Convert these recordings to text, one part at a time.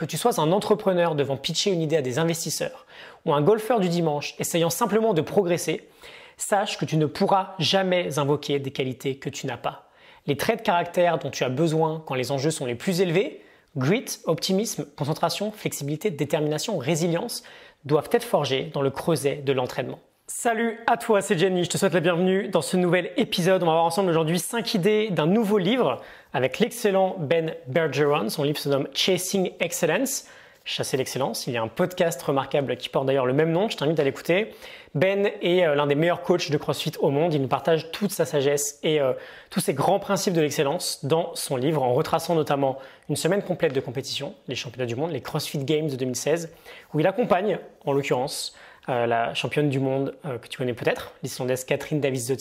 Que tu sois un entrepreneur devant pitcher une idée à des investisseurs ou un golfeur du dimanche essayant simplement de progresser, sache que tu ne pourras jamais invoquer des qualités que tu n'as pas. Les traits de caractère dont tu as besoin quand les enjeux sont les plus élevés, grit, optimisme, concentration, flexibilité, détermination, résilience, doivent être forgés dans le creuset de l'entraînement. Salut à toi, c'est Jenny, je te souhaite la bienvenue dans ce nouvel épisode. On va voir ensemble aujourd'hui 5 idées d'un nouveau livre avec l'excellent Ben Bergeron. Son livre se nomme Chasing Excellence, Chasser l'excellence. Il y a un podcast remarquable qui porte d'ailleurs le même nom, je t'invite à l'écouter. Ben est euh, l'un des meilleurs coachs de CrossFit au monde, il nous partage toute sa sagesse et euh, tous ses grands principes de l'excellence dans son livre en retraçant notamment une semaine complète de compétition, les championnats du monde, les CrossFit Games de 2016, où il accompagne en l'occurrence euh, la championne du monde euh, que tu connais peut-être, l'Islandaise Catherine Davis de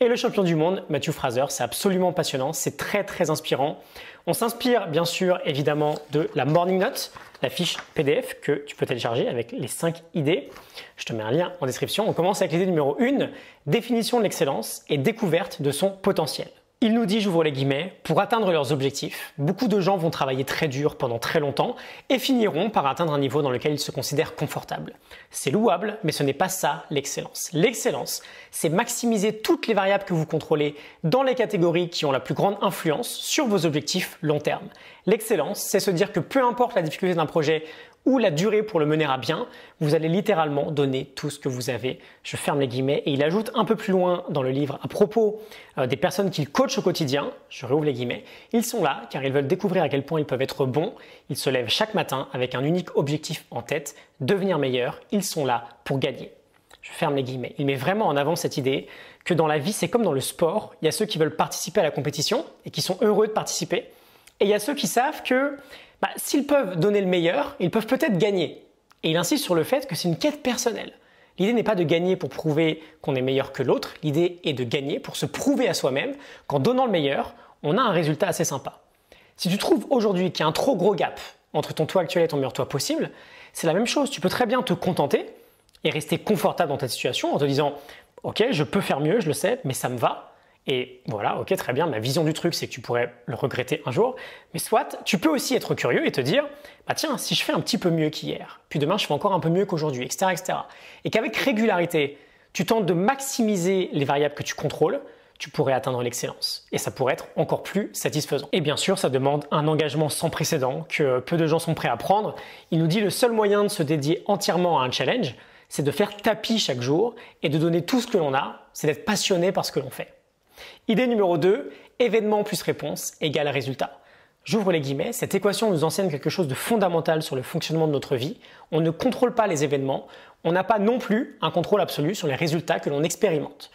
et le champion du monde Matthew Fraser. C'est absolument passionnant, c'est très très inspirant. On s'inspire bien sûr évidemment de la Morning Note, la fiche PDF que tu peux télécharger avec les 5 idées. Je te mets un lien en description. On commence avec l'idée numéro 1, définition de l'excellence et découverte de son potentiel. Il nous dit, j'ouvre les guillemets, pour atteindre leurs objectifs, beaucoup de gens vont travailler très dur pendant très longtemps et finiront par atteindre un niveau dans lequel ils se considèrent confortables. C'est louable, mais ce n'est pas ça l'excellence. L'excellence, c'est maximiser toutes les variables que vous contrôlez dans les catégories qui ont la plus grande influence sur vos objectifs long terme. L'excellence, c'est se dire que peu importe la difficulté d'un projet ou la durée pour le mener à bien, vous allez littéralement donner tout ce que vous avez. Je ferme les guillemets et il ajoute un peu plus loin dans le livre à propos euh, des personnes qu'il coach au quotidien, je réouvre les guillemets, ils sont là car ils veulent découvrir à quel point ils peuvent être bons, ils se lèvent chaque matin avec un unique objectif en tête, devenir meilleurs, ils sont là pour gagner. Je ferme les guillemets. Il met vraiment en avant cette idée que dans la vie, c'est comme dans le sport, il y a ceux qui veulent participer à la compétition et qui sont heureux de participer, et il y a ceux qui savent que bah, s'ils peuvent donner le meilleur, ils peuvent peut-être gagner. Et il insiste sur le fait que c'est une quête personnelle. L'idée n'est pas de gagner pour prouver qu'on est meilleur que l'autre, l'idée est de gagner pour se prouver à soi-même qu'en donnant le meilleur, on a un résultat assez sympa. Si tu trouves aujourd'hui qu'il y a un trop gros gap entre ton toi actuel et ton meilleur toi possible, c'est la même chose. Tu peux très bien te contenter et rester confortable dans ta situation en te disant Ok, je peux faire mieux, je le sais, mais ça me va. Et voilà, ok, très bien, ma vision du truc, c'est que tu pourrais le regretter un jour. Mais soit, tu peux aussi être curieux et te dire, bah tiens, si je fais un petit peu mieux qu'hier, puis demain je fais encore un peu mieux qu'aujourd'hui, etc., etc. Et qu'avec régularité, tu tentes de maximiser les variables que tu contrôles, tu pourrais atteindre l'excellence. Et ça pourrait être encore plus satisfaisant. Et bien sûr, ça demande un engagement sans précédent que peu de gens sont prêts à prendre. Il nous dit le seul moyen de se dédier entièrement à un challenge, c'est de faire tapis chaque jour et de donner tout ce que l'on a, c'est d'être passionné par ce que l'on fait. Idée numéro 2, événement plus réponse égale résultat. J'ouvre les guillemets, cette équation nous enseigne quelque chose de fondamental sur le fonctionnement de notre vie. On ne contrôle pas les événements, on n'a pas non plus un contrôle absolu sur les résultats que l'on expérimente.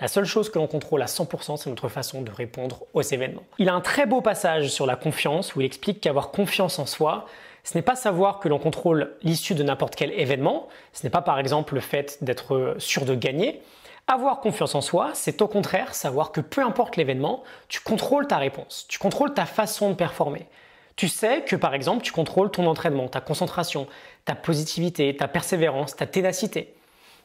La seule chose que l'on contrôle à 100%, c'est notre façon de répondre aux événements. Il a un très beau passage sur la confiance où il explique qu'avoir confiance en soi, ce n'est pas savoir que l'on contrôle l'issue de n'importe quel événement, ce n'est pas par exemple le fait d'être sûr de gagner, avoir confiance en soi, c'est au contraire savoir que peu importe l'événement, tu contrôles ta réponse, tu contrôles ta façon de performer. Tu sais que par exemple, tu contrôles ton entraînement, ta concentration, ta positivité, ta persévérance, ta ténacité.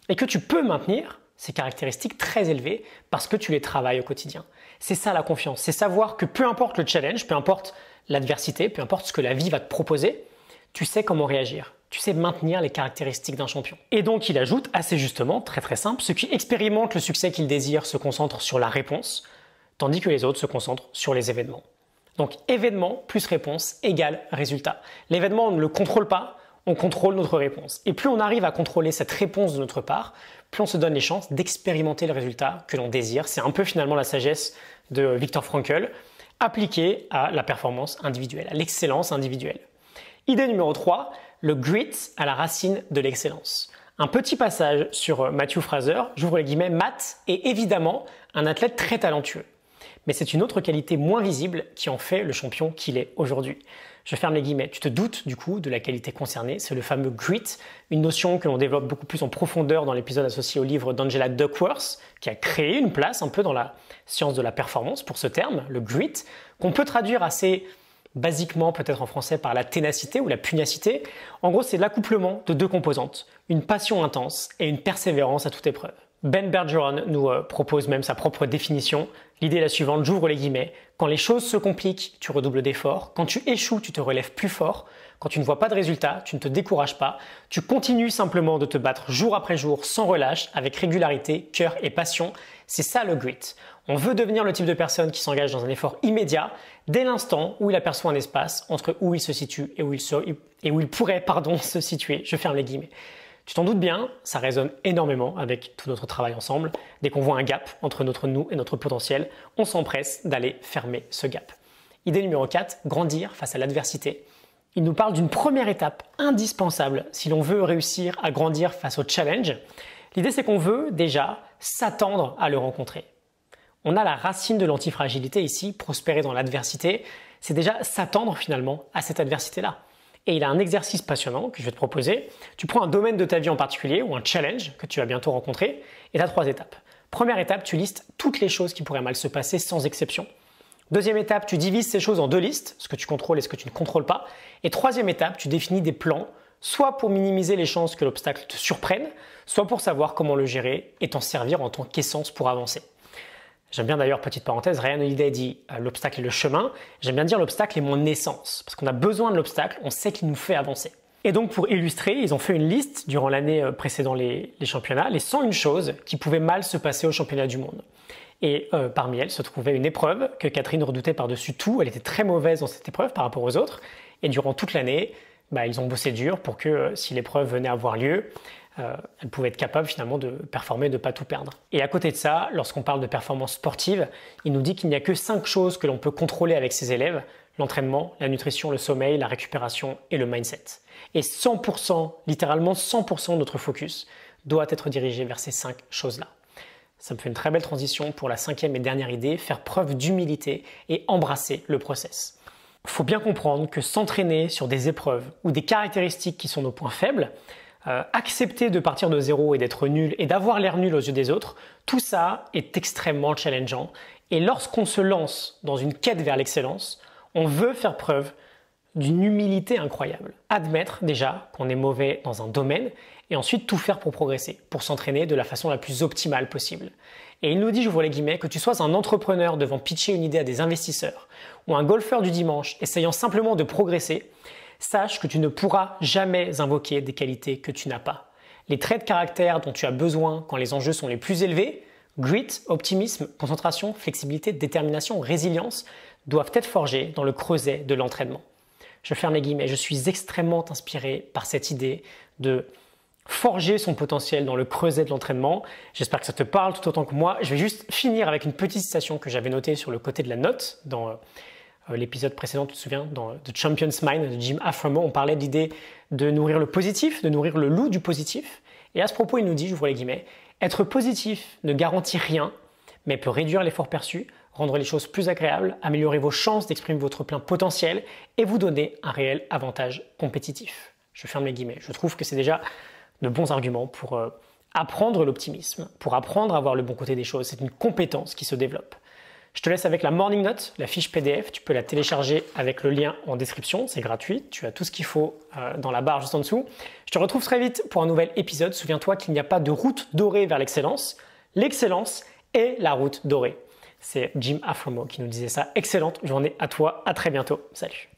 Et que tu peux maintenir ces caractéristiques très élevées parce que tu les travailles au quotidien. C'est ça la confiance, c'est savoir que peu importe le challenge, peu importe l'adversité, peu importe ce que la vie va te proposer, tu sais comment réagir tu sais maintenir les caractéristiques d'un champion. Et donc il ajoute, assez justement, très très simple, ceux qui expérimentent le succès qu'ils désirent se concentrent sur la réponse, tandis que les autres se concentrent sur les événements. Donc événement plus réponse égale résultat. L'événement, on ne le contrôle pas, on contrôle notre réponse. Et plus on arrive à contrôler cette réponse de notre part, plus on se donne les chances d'expérimenter le résultat que l'on désire. C'est un peu finalement la sagesse de Viktor Frankl appliquée à la performance individuelle, à l'excellence individuelle. Idée numéro 3, le grit à la racine de l'excellence. Un petit passage sur euh, Matthew Fraser, j'ouvre les guillemets, Matt est évidemment un athlète très talentueux. Mais c'est une autre qualité moins visible qui en fait le champion qu'il est aujourd'hui. Je ferme les guillemets. Tu te doutes du coup de la qualité concernée, c'est le fameux grit, une notion que l'on développe beaucoup plus en profondeur dans l'épisode associé au livre d'Angela Duckworth, qui a créé une place un peu dans la science de la performance pour ce terme, le grit, qu'on peut traduire assez basiquement peut-être en français par la ténacité ou la pugnacité. En gros, c'est l'accouplement de deux composantes, une passion intense et une persévérance à toute épreuve. Ben Bergeron nous euh, propose même sa propre définition. L'idée est la suivante, j'ouvre les guillemets. Quand les choses se compliquent, tu redoubles d'efforts. Quand tu échoues, tu te relèves plus fort. Quand tu ne vois pas de résultats, tu ne te décourages pas. Tu continues simplement de te battre jour après jour, sans relâche, avec régularité, cœur et passion. C'est ça le grit. On veut devenir le type de personne qui s'engage dans un effort immédiat dès l'instant où il aperçoit un espace entre où il se situe et où il, et il pourrait pardon, se situer. Je ferme les guillemets. Tu t'en doutes bien, ça résonne énormément avec tout notre travail ensemble. Dès qu'on voit un gap entre notre nous et notre potentiel, on s'empresse d'aller fermer ce gap. Idée numéro 4, grandir face à l'adversité. Il nous parle d'une première étape indispensable si l'on veut réussir à grandir face au challenge. L'idée c'est qu'on veut déjà s'attendre à le rencontrer. On a la racine de l'antifragilité ici, prospérer dans l'adversité, c'est déjà s'attendre finalement à cette adversité-là. Et il a un exercice passionnant que je vais te proposer. Tu prends un domaine de ta vie en particulier ou un challenge que tu vas bientôt rencontrer et tu as trois étapes. Première étape, tu listes toutes les choses qui pourraient mal se passer sans exception. Deuxième étape, tu divises ces choses en deux listes, ce que tu contrôles et ce que tu ne contrôles pas. Et troisième étape, tu définis des plans, soit pour minimiser les chances que l'obstacle te surprenne, soit pour savoir comment le gérer et t'en servir en tant qu'essence pour avancer. J'aime bien d'ailleurs, petite parenthèse, Ryan Holiday dit euh, l'obstacle est le chemin. J'aime bien dire l'obstacle est mon essence, parce qu'on a besoin de l'obstacle, on sait qu'il nous fait avancer. Et donc pour illustrer, ils ont fait une liste durant l'année euh, précédant les, championnats, les 101 choses qui pouvaient mal se passer au championnat du monde. Et euh, parmi elles se trouvait une épreuve que Catherine redoutait par-dessus tout. Elle était très mauvaise dans cette épreuve par rapport aux autres. Et durant toute l'année, bah, ils ont bossé dur pour que si l'épreuve venait à avoir lieu, euh, elle pouvait être capable finalement de performer, de ne pas tout perdre. Et à côté de ça, lorsqu'on parle de performance sportive, il nous dit qu'il n'y a que cinq choses que l'on peut contrôler avec ses élèves, l'entraînement, la nutrition, le sommeil, la récupération et le mindset. Et 100%, littéralement 100% de notre focus doit être dirigé vers ces cinq choses-là. Ça me fait une très belle transition pour la cinquième et dernière idée, faire preuve d'humilité et embrasser le process. Faut bien comprendre que s'entraîner sur des épreuves ou des caractéristiques qui sont nos points faibles, euh, accepter de partir de zéro et d'être nul et d'avoir l'air nul aux yeux des autres, tout ça est extrêmement challengeant. Et lorsqu'on se lance dans une quête vers l'excellence, on veut faire preuve d'une humilité incroyable. Admettre déjà qu'on est mauvais dans un domaine et ensuite tout faire pour progresser, pour s'entraîner de la façon la plus optimale possible. Et il nous dit, j'ouvre les guillemets, que tu sois un entrepreneur devant pitcher une idée à des investisseurs ou un golfeur du dimanche essayant simplement de progresser, sache que tu ne pourras jamais invoquer des qualités que tu n'as pas. Les traits de caractère dont tu as besoin quand les enjeux sont les plus élevés, grit, optimisme, concentration, flexibilité, détermination, résilience, doivent être forgés dans le creuset de l'entraînement. Je ferme les guillemets, je suis extrêmement inspiré par cette idée de forger son potentiel dans le creuset de l'entraînement. J'espère que ça te parle tout autant que moi. Je vais juste finir avec une petite citation que j'avais notée sur le côté de la note dans euh, euh, l'épisode précédent, tu te souviens, dans euh, The Champion's Mind de Jim Afromo, on parlait de l'idée de nourrir le positif, de nourrir le loup du positif. Et à ce propos, il nous dit, j'ouvre les guillemets, être positif ne garantit rien, mais peut réduire l'effort perçu, rendre les choses plus agréables, améliorer vos chances d'exprimer votre plein potentiel et vous donner un réel avantage compétitif. Je ferme les guillemets. Je trouve que c'est déjà de bons arguments pour euh, apprendre l'optimisme, pour apprendre à voir le bon côté des choses. C'est une compétence qui se développe. Je te laisse avec la Morning Note, la fiche PDF. Tu peux la télécharger avec le lien en description. C'est gratuit. Tu as tout ce qu'il faut euh, dans la barre juste en dessous. Je te retrouve très vite pour un nouvel épisode. Souviens-toi qu'il n'y a pas de route dorée vers l'excellence. L'excellence est la route dorée. C'est Jim Afromo qui nous disait ça. Excellente journée à toi. À très bientôt. Salut.